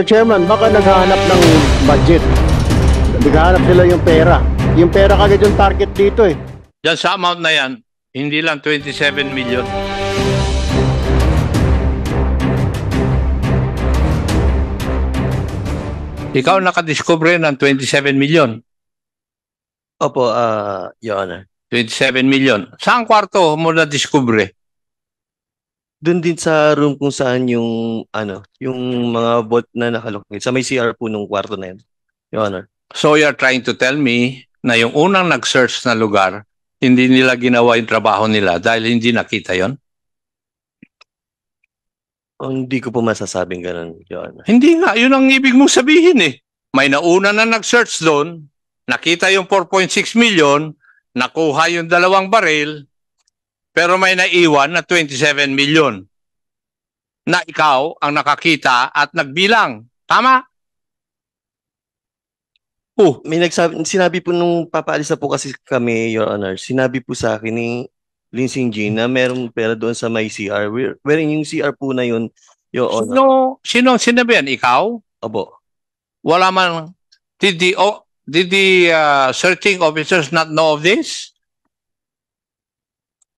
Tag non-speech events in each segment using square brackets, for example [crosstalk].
Mr. Chairman, baka naghahanap ng budget. Naghahanap nila yung pera. Yung pera kagad yung target dito eh. Diyan sa amount na yan, hindi lang 27 million. Ikaw nakadiscover ng 27 million. Opo, uh, Your Honor. 27 million. Saan kwarto mo na diskubre doon din sa room kung saan yung ano, yung mga bot na nakalocate. Sa may CR po nung kwarto na yun. Your Honor. So you're trying to tell me na yung unang nag-search na lugar, hindi nila ginawa yung trabaho nila dahil hindi nakita yon? Oh, hindi ko po masasabing ganun, Your Honor. Hindi nga, yun ang ibig mong sabihin eh. May nauna na nag-search doon, nakita yung 4.6 million, nakuha yung dalawang baril, pero may naiwan na 27 million na ikaw ang nakakita at nagbilang. Tama? Po. Oh. May nagsabi, sinabi po nung papaalis na po kasi kami, Your Honor, sinabi po sa akin ni Linsing Jean na merong pera doon sa may CR. Where, wherein yung CR po na yun, Your Honor. Sino, sino ang sinabi yan? Ikaw? Opo. Wala man. Did the, oh, did the uh, searching officers not know of this?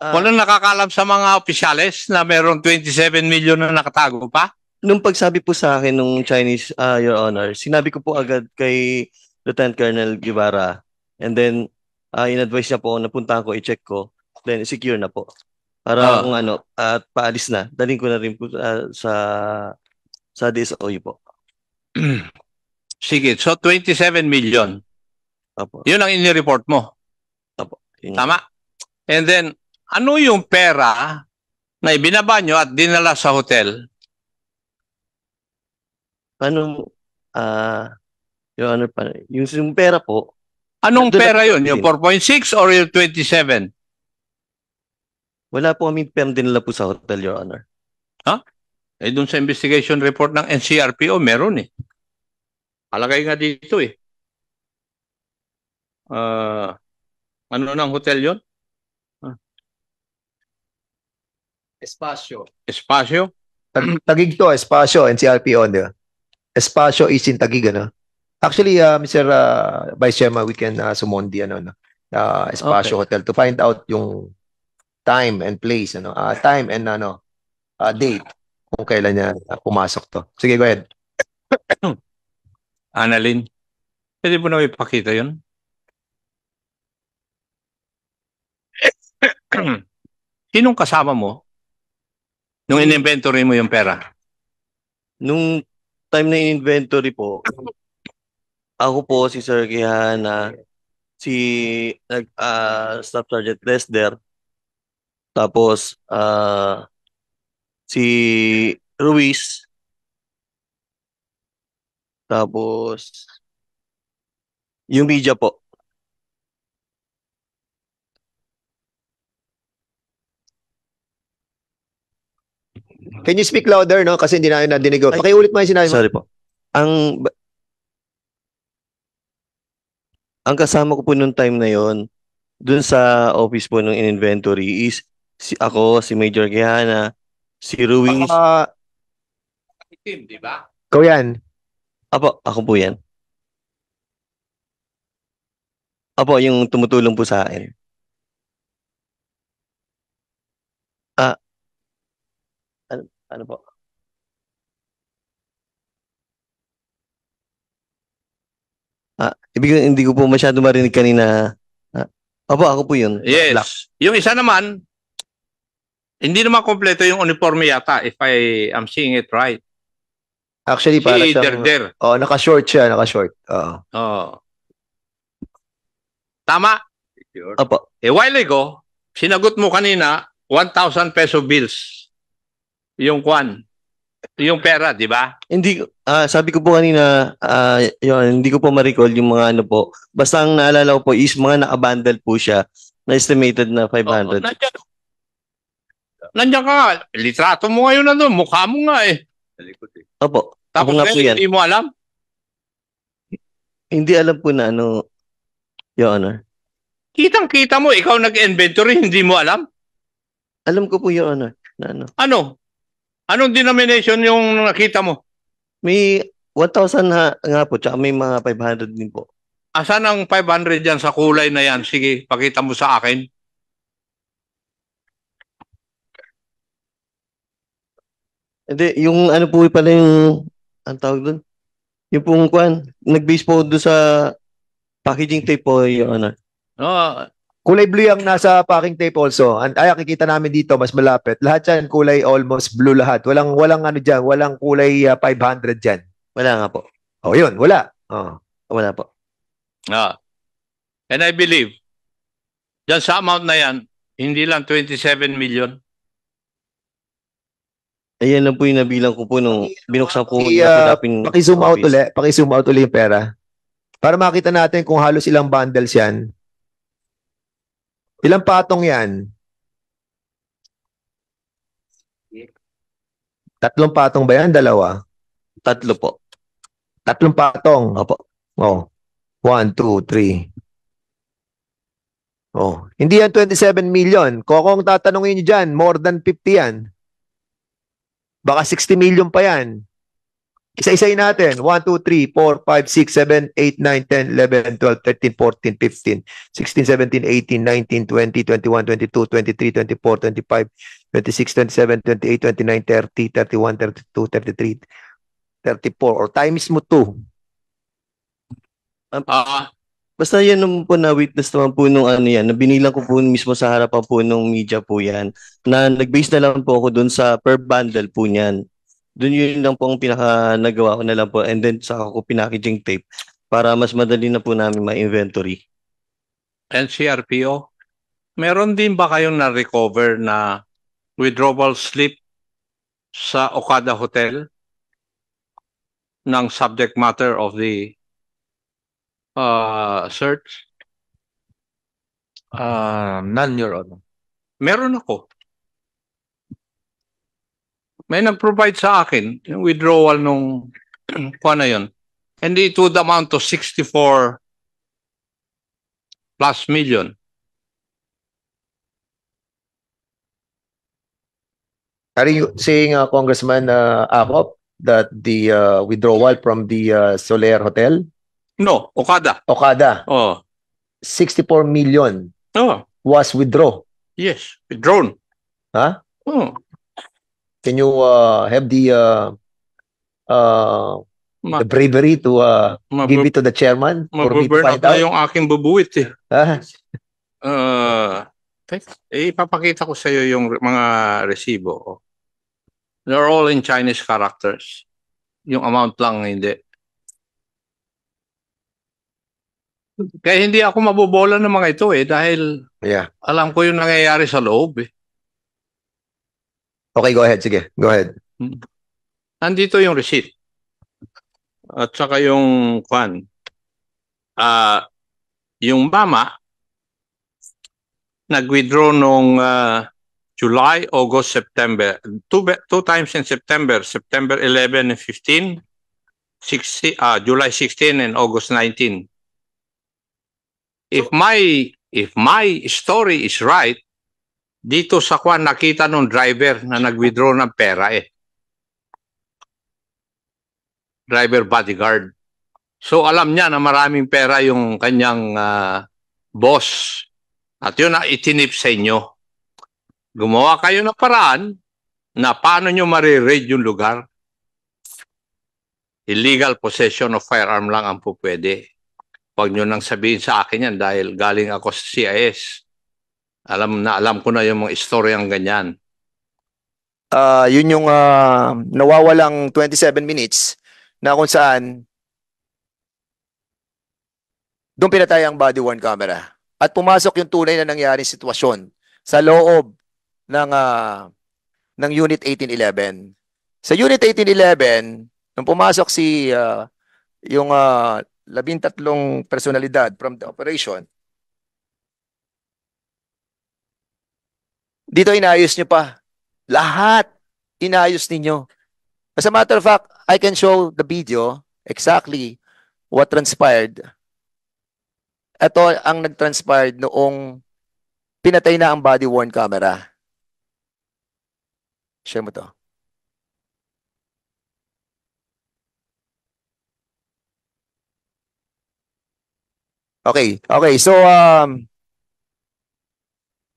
Uh, Walang nakakalam sa mga opisyales na mayroong 27 million na nakatago pa? Nung pagsabi po sa akin nung Chinese, uh, Your Honor, sinabi ko po agad kay Lieutenant Colonel Guevara and then uh, in-advise niya po, napuntahan ko, i-check ko, then secure na po. Para uh, kung ano, at uh, paalis na. Daling ko na rin po uh, sa sa DSOE po. [clears throat] Sige, so 27 million. Apo. Yun ang in-report mo. Apo. Yun. Tama? And then, ano yung pera na ibinaba nyo at dinala sa hotel? Paano, uh, ah, Your Honor, pa, yung, yung pera po. Anong pera yun? Yung 4.6 or yung 27? Wala po kami pera dinala po sa hotel, Your Honor. Ha? Huh? Eh, doon sa investigation report ng NCRPO, meron eh. Alagay nga dito eh. Uh, ano ng hotel yon? Espacio. Espacio? Tag tagig to, Espacio, NCRP on, di ba? Espacio is in Tagig, ano? Actually, uh, Mr. Uh, Vice Chairman, we can uh, sumondi, ano, no? uh, Espacio okay. Hotel to find out yung time and place, ano? Uh, time and, ano, uh, date kung kailan niya uh, pumasok to. Sige, go ahead. [clears throat] Annalyn, pwede mo na ipakita yun? [clears throat] Sinong kasama mo? Nung in-inventory mo yung pera? Nung time na in-inventory po, ako po si Sir Kihana, si uh, Staff Sergeant Lester, tapos uh, si Ruiz, tapos yung media po. Can you speak louder, no? Kasi hindi na nadinig ko. Pakiulit mo yung sinabi mo. Sorry po. Ang ang kasama ko po noong time na yon dun sa office po ng inventory is si ako, si Major Kehana, si Ruiz. Uh, itim, di ba? Ikaw yan. Apo, ako po yan. Apo, yung tumutulong po sa akin. Ano po? Ah, ibig sabihin, hindi ko po masyado marinig kanina. Ah, opo, ako po yun. Yes. Black. Yung isa naman, hindi naman kompleto yung uniforme yata if I am seeing it right. Actually, si para siyang... Derder. Oh, naka-short siya, naka-short. Oo. Oh. oh. Tama? Sure. Opo. A while ago, sinagot mo kanina 1,000 peso bills. Yung kwan. Yung pera, di ba? Hindi, ah sabi ko po kanina, ah yun, hindi ko po ma-recall yung mga ano po. Basta ang naalala ko po is mga nakabundle po siya na estimated na 500. nandiyan. Nandiyan ka. Litrato mo ngayon na doon. Mukha mo nga eh. eh. Opo, ako Tapos nga po yan. hindi mo alam. Hindi alam po na ano, Your Honor. Kitang-kita mo, ikaw nag-inventory, hindi mo alam. Alam ko po, Your Honor, na ano. Ano? Anong denomination yung nakita mo? May 1,000 ha, nga po, tsaka may mga 500 din po. Asan ang 500 dyan sa kulay na yan? Sige, pakita mo sa akin. Hindi, yung ano po pala yung, ang tawag doon? Yung pong kwan, nag-base po doon sa packaging tape po, yung ano. No, Kulay blue yung nasa packing tape also. And ay nakikita namin dito mas malapit. Lahat 'yan kulay almost blue lahat. Walang walang ano diyan, walang kulay uh, 500 diyan. Wala nga po. Oh, 'yun, wala. Oh, wala po. Ah. And I believe diyan sa amount na 'yan, hindi lang 27 million. Ayan lang po yung nabilang ko po nung binuksan ko I, uh, Paki-zoom out ulit, paki-zoom out ulit yung pera. Para makita natin kung halos ilang bundles 'yan. Ilang patong yan? Tatlong patong ba yan? Dalawa? Tatlo po. Tatlong patong. Opo. Oh. One, two, three. Oh. Hindi yan 27 million. Kokong tatanungin nyo dyan, more than 50 yan. Baka 60 million pa yan. Isa-isayin natin. 1, 2, 3, 4, 5, 6, 7, 8, 9, 10, 11, 12, 13, 14, 15, 16, 17, 18, 19, 20, 21, 22, 23, 24, 25, 26, 27, 28, 29, 30, 31, 32, 33, 34. Or times mo 2. Um, uh, basta yan naman po na witness naman po nung ano yan, na binilang ko po mismo sa harapan po nung media po yan, na nag-base na lang po ako dun sa per bundle po niyan. Doon yun lang po ang pinaka nagawa ko na lang po and then sa ako pinackaging tape para mas madali na po namin ma-inventory. NCRPO, meron din ba kayong na-recover na withdrawal slip sa Okada Hotel ng subject matter of the uh, search? Uh, none, Your Honor. Meron ako may nag-provide sa akin yung withdrawal nung [clears throat] kuha na yun. And it would amount to 64 plus million. Are you saying, uh, Congressman uh, Akop, that the uh, withdrawal from the uh, Soler Hotel? No, Okada. Okada. Oh. 64 million oh. was withdrawn. Yes, withdrawn. Huh? Oh. Can you uh, have the uh, uh, Ma- the bravery to uh, Mab- give it to the chairman for me to find out? yung aking bubuwit eh. Ah? [laughs] uh, eh, papakita ko sa iyo yung mga resibo. Oh. They're all in Chinese characters. Yung amount lang hindi. Kaya hindi ako mabobola ng mga ito eh dahil yeah. alam ko yung nangyayari sa loob eh. Okay, go ahead. Sige, go ahead. Hmm. Andito yung receipt. At saka yung kwan. Uh, yung mama, nag-withdraw nung uh, July, August, September. Two, two times in September, September 11 and 15, 60, uh, July 16 and August 19. If my if my story is right, dito sa kwan nakita nung driver na nag-withdraw ng pera eh. Driver bodyguard. So alam niya na maraming pera yung kanyang uh, boss. At yun na itinip sa inyo. Gumawa kayo ng paraan na paano nyo maririd yung lugar. Illegal possession of firearm lang ang pupwede. Huwag nyo nang sabihin sa akin yan dahil galing ako sa CIS. Alam na alam ko na yung mga istoryang ganyan. Ah, yun yung ah, nawawalang 27 minutes na kung saan doon pinatay ang body worn camera. At pumasok yung tunay na nangyari sitwasyon sa loob ng ah, ng Unit 1811. Sa Unit 1811, nung pumasok si ah, yung ah, labintatlong personalidad from the operation, Dito inayos nyo pa. Lahat inayos ninyo. As a matter of fact, I can show the video exactly what transpired. Ito ang nag-transpired noong pinatay na ang body-worn camera. Share mo to. Okay, okay. So, um,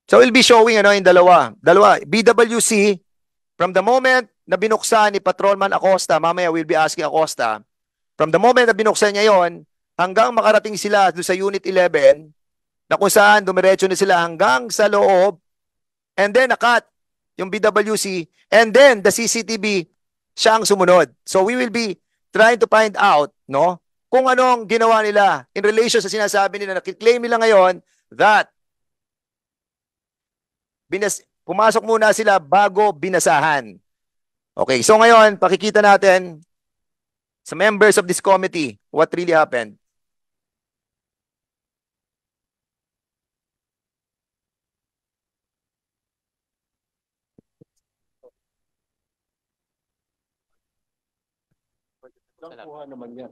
So we'll be showing ano yung dalawa. Dalawa, BWC from the moment na binuksan ni Patrolman Acosta, mamaya we'll be asking Acosta, from the moment na binuksan niya yon hanggang makarating sila sa Unit 11, na kung saan dumiretso na sila hanggang sa loob, and then nakat yung BWC, and then the CCTV, siya ang sumunod. So we will be trying to find out, no, kung anong ginawa nila in relation sa sinasabi nila, na claim nila ngayon that binas pumasok muna sila bago binasahan. Okay, so ngayon, pakikita natin sa members of this committee what really happened. Salamat. naman yan.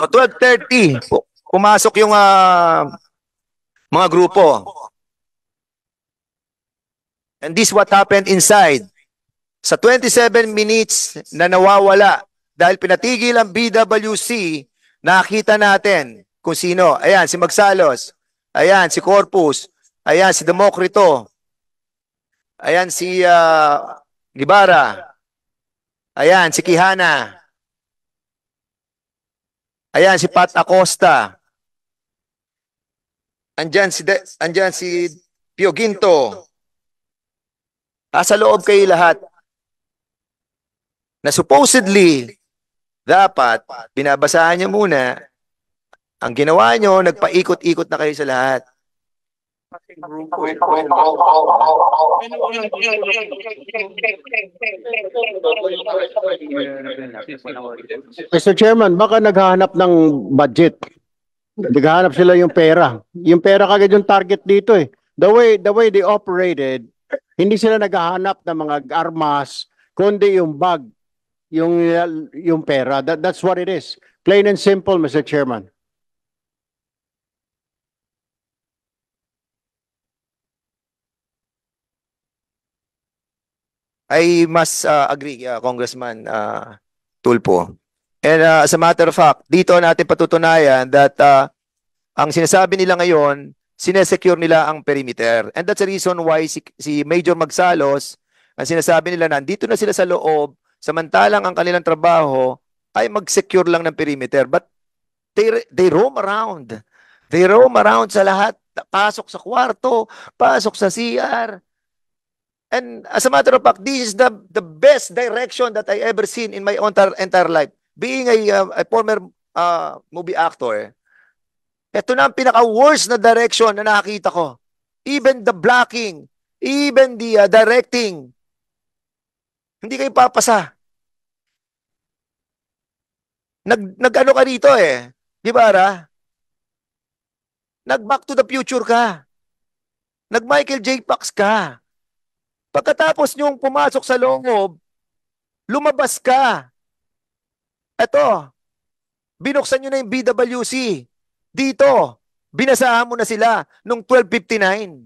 So 12:30 pumasok yung uh, mga grupo. And this what happened inside. Sa 27 minutes na nawawala dahil pinatigil ang BWC, nakita natin kung sino. Ayan, si Magsalos. Ayan, si Corpus. Ayan, si Demokrito. Ayan, si uh, ah, Gibara. Ayan, si Kihana. Ayan, si Pat Acosta. Andyan si, De, andyan si Pio Ginto. Nasa loob kayo lahat na supposedly dapat binabasahan niyo muna ang ginawa niyo, nagpaikot-ikot na kayo sa lahat. Mr. Chairman, baka naghahanap ng budget. Naghahanap sila yung pera. Yung pera kagad yung target dito eh. The way the way they operated, hindi sila naghahanap ng mga armas kundi yung bag, yung yung pera. That, that's what it is. Plain and simple, Mr. Chairman. I must uh, ah, agree, uh, Congressman uh, ah, Tulpo. And uh, as a matter of fact, dito natin patutunayan that uh, ang sinasabi nila ngayon, sinesecure nila ang perimeter. And that's the reason why si, si Major Magsalos, ang sinasabi nila, nandito na sila sa loob, samantalang ang kanilang trabaho ay mag-secure lang ng perimeter. But they, they roam around. They roam around sa lahat. Pasok sa kwarto, pasok sa CR, And as a matter of fact, this is the, the best direction that I ever seen in my entire, entire life. Being a, uh, a former uh, movie actor, ito na ang pinaka-worst na direction na nakakita ko. Even the blocking, even the uh, directing, hindi kayo papasa. Nag, nag-ano ka dito eh. Di ba, Ara? Nag-back to the future ka. Nag-Michael J. Fox ka. Pagkatapos niyong pumasok sa loob, lumabas ka. Ito, binuksan niyo na yung BWC. Dito, binasahan mo na sila nung 1259.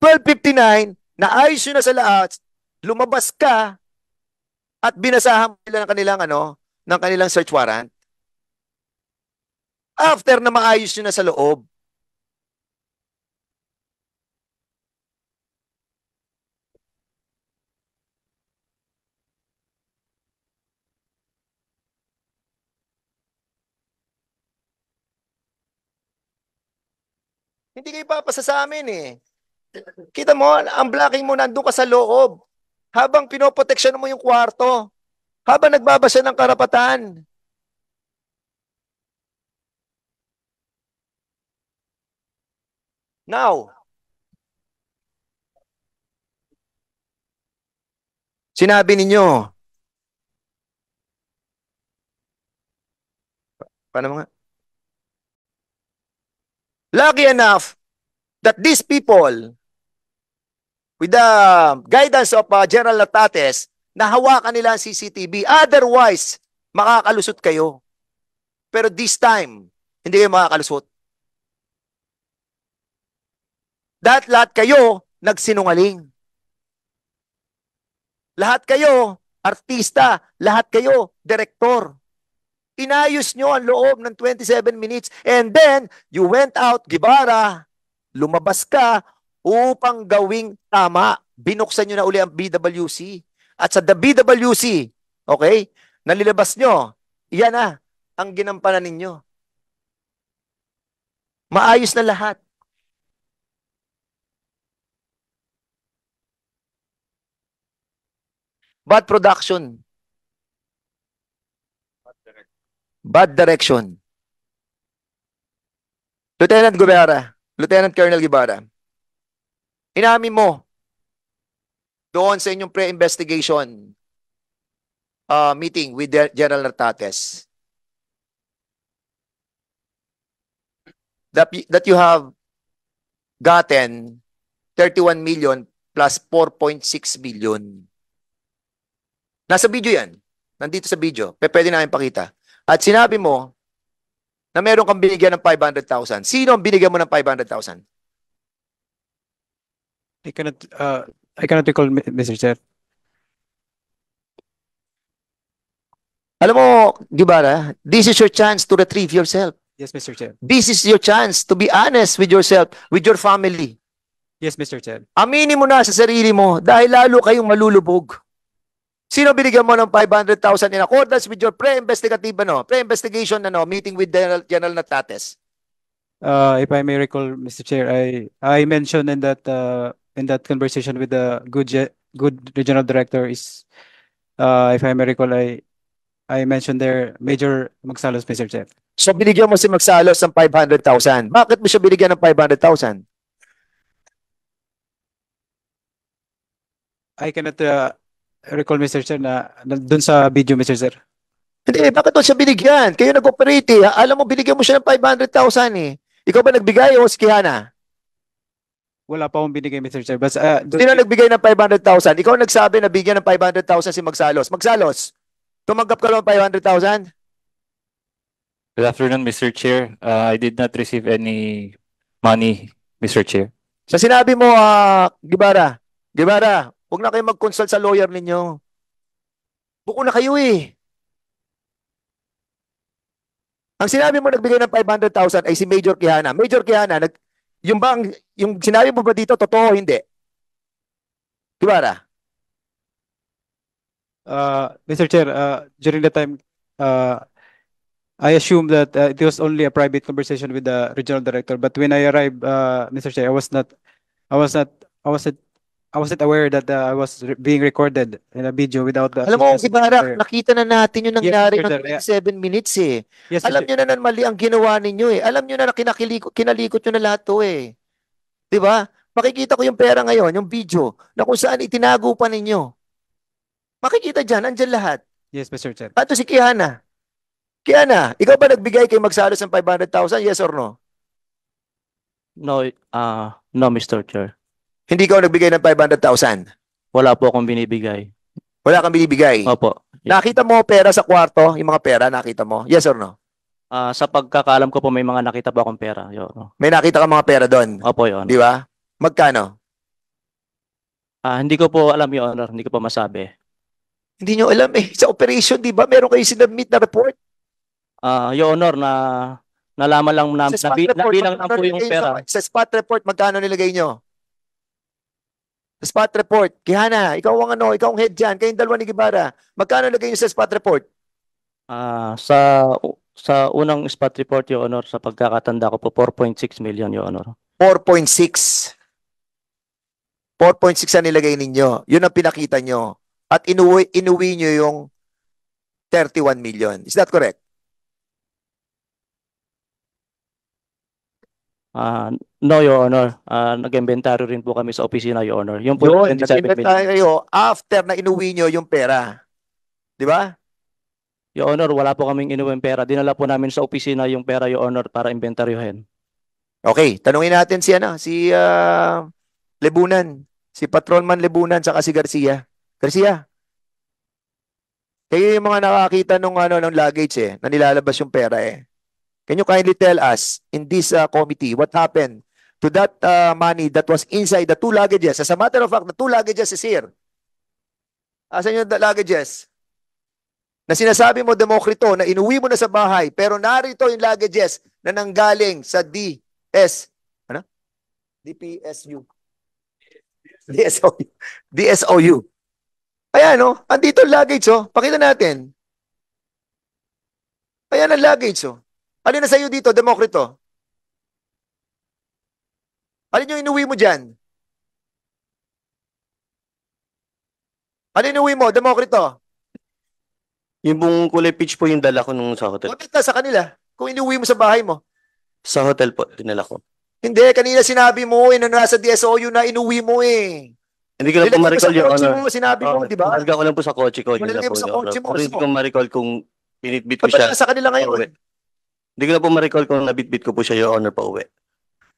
1259, naayos nyo na sa lahat, lumabas ka, at binasahan mo nila ng kanilang, ano, ng kanilang search warrant. After na maayos nyo na sa loob, Hindi kayo papasa sa amin eh. Kita mo, ang blocking mo nandun ka sa loob. Habang pinoproteksyon mo yung kwarto. Habang nagbabasa ng karapatan. Now, sinabi ninyo, paano mga, Lucky enough that these people, with the guidance of uh, General Latates, nahawakan nila ang CCTV. Otherwise, makakalusot kayo. Pero this time, hindi kayo makakalusot. Dahil lahat kayo nagsinungaling. Lahat kayo artista, lahat kayo direktor. Inayos nyo ang loob ng 27 minutes and then you went out, Gibara, lumabas ka upang gawing tama. Binuksan nyo na uli ang BWC. At sa the BWC, okay, nalilabas nyo, yan na ang ginampanan ninyo. Maayos na lahat. Bad production. Bad direction. Lieutenant Guevara, Lieutenant Colonel Guevara, inamin mo doon sa inyong pre-investigation uh, meeting with General Nartates that, that you have gotten 31 million plus 4.6 million. Nasa video yan nandito sa video, pwede namin pakita. At sinabi mo na meron kang binigyan ng 500,000. Sino ang binigyan mo ng 500,000? I cannot, uh, I cannot recall, Mr. Chair. Alam mo, Gibara, this is your chance to retrieve yourself. Yes, Mr. Chair. This is your chance to be honest with yourself, with your family. Yes, Mr. Chair. Aminin mo na sa sarili mo dahil lalo kayong malulubog. Sino binigyan mo ng 500,000 in accordance with your pre-investigative ano, pre-investigation ano, meeting with General, General Natates? Uh, if I may recall, Mr. Chair, I I mentioned in that uh, in that conversation with the good good regional director is uh, if I may recall, I I mentioned there Major Magsalos, Mr. Chair. So binigyan mo si Magsalos ng 500,000. Bakit mo siya binigyan ng 500,000? I cannot uh, recall, Mr. Sir, na, na doon sa video, Mr. Sir. Hindi, eh, bakit doon siya binigyan? Kayo nag-operate eh. Alam mo, binigyan mo siya ng 500,000 eh. Ikaw ba nagbigay o si Kihana? Wala pa akong binigay, Mr. Sir. Basta, uh, doon... Sino nagbigay ng 500,000? Ikaw nagsabi na bigyan ng 500,000 si Magsalos. Magsalos, tumanggap ka lang 500,000? Good afternoon, Mr. Chair. Uh, I did not receive any money, Mr. Chair. Sa sinabi mo, uh, ah, Gibara, Gibara, Huwag na kayo mag-consult sa lawyer ninyo. Buko na kayo eh. Ang sinabi mo nagbigay ng 500,000 ay si Major Kihana. Major Kihana, nag, yung bang yung sinabi mo ba dito totoo hindi? Di ba Uh, Mr. Chair, uh, during the time, uh, I assume that uh, it was only a private conversation with the regional director. But when I arrived, uh, Mr. Chair, I was not, I was not, I was not I wasn't aware that uh, I was re- being recorded in a video without the Alam mo, si Barak, nakita na natin yung nangyari yes, ng 27 minutes eh. Yes, Alam nyo na na mali ang ginawa ninyo eh. Alam nyo na na kinakalikot, kinalikot nyo na lahat to eh. ba? Diba? Makikita ko yung pera ngayon, yung video, na kung saan itinago pa ninyo. Makikita dyan, andyan lahat. Yes, Mr. Chen. Pato si Kiana. Kiana, ikaw ba nagbigay kay Magsalos ng 500,000? Yes or no? No, uh, no, Mr. Chair. Hindi ka nagbigay ng 500,000. Wala po akong binibigay. Wala kang binibigay. Opo. Nakita mo pera sa kwarto, yung mga pera nakita mo? Yes or no? Ah, sa pagkakalam ko po may mga nakita po akong pera. Yo. May nakita ka mga pera doon, Opo, Your di ba? Magkano? Ah, hindi ko po alam, Your Honor. Hindi ko po masabi. Hindi nyo alam eh. Sa operation, di ba? Meron kayo sinubmit na report. Ah, Your Honor, na nalaman lang na, na, spot nabi, report, nabilang lang po magkano yung nilagay- pera. Sa, sa spot report, magkano nilagay nyo? Spot report. Kihana, ikaw ang ano, ikaw ang head dyan. Kayong dalawa ni Gibara. Magkano lagay niyo sa spot report? Ah, sa sa unang spot report, Your Honor, sa pagkakatanda ko po, 4.6 million, Your Honor. 4.6. 4.6 ang nilagay ninyo. Yun ang pinakita nyo. At inuwi, inuwi nyo yung 31 million. Is that correct? Uh, no, Your Honor. Uh, ah, nag inventory rin po kami sa opisina, Your Honor. Yung po, Yun, 27 nag-inventaryo kayo after na inuwi nyo yung pera. Di ba? Your Honor, wala po kaming inuwi inuwing pera. Dinala po namin sa opisina yung pera, Your Honor, para inventaryohin. Okay, tanungin natin si ano, si ah, Lebunan, si Patrolman Lebunan saka si Garcia. Garcia. Kayo yung mga nakakita nung ano nung luggage eh, na nilalabas yung pera eh. Can you kindly tell us in this uh, committee what happened to that uh, money that was inside the two luggages? As a matter of fact, the two luggages is here. Asan yung luggages? Na sinasabi mo, Demokrito, na inuwi mo na sa bahay, pero narito yung luggages na nanggaling sa DS. Ano? DPSU. DSOU. DSOU. Ayan, no? Oh, andito ang luggage, oh. Pakita natin. Ayan ang luggage, oh. Alin na sa'yo dito, Demokrito? Alin yung inuwi mo dyan? Alin inuwi mo, Demokrito? Yung buong kulay peach po yung dala ko nung sa hotel. Bakit na sa kanila? Kung inuwi mo sa bahay mo? Sa hotel po, dinala ko. Hindi, kanina sinabi mo, eh, na nasa DSOU na inuwi mo eh. Hindi ko lang po ma-recall yung honor. Mo, sinabi mo, di ba? Nalga ko lang po sa kotse ko. Nalagay mo sa kotse mo. Hindi ko ma-recall kung pinitbit ko siya. Ba't sa kanila ngayon? Eh. Hindi ko na po ma-recall kung nabitbit ko po siya, Your Honor, pa uwi.